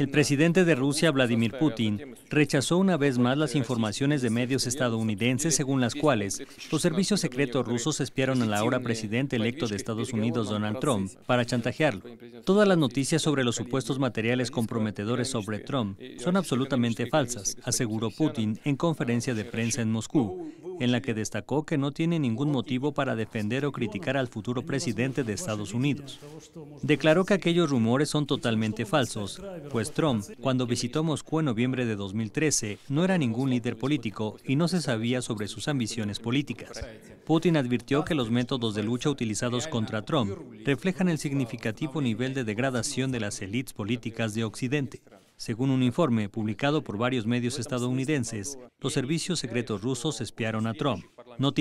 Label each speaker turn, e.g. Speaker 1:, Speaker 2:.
Speaker 1: El presidente de Rusia, Vladimir Putin, rechazó una vez más las informaciones de medios estadounidenses según las cuales los servicios secretos rusos espiaron al ahora presidente electo de Estados Unidos, Donald Trump, para chantajearlo. Todas las noticias sobre los supuestos materiales comprometedores sobre Trump son absolutamente falsas, aseguró Putin en conferencia de prensa en Moscú, en la que destacó que no tiene ningún motivo para defender o criticar al futuro presidente de Estados Unidos. Declaró que aquellos rumores son totalmente falsos, pues Trump, cuando visitó Moscú en noviembre de 2013, no era ningún líder político y no se sabía sobre sus ambiciones políticas. Putin advirtió que los métodos de lucha utilizados contra Trump reflejan el significativo nivel de degradación de las élites políticas de Occidente. Según un informe publicado por varios medios estadounidenses, los servicios secretos rusos espiaron a Trump, no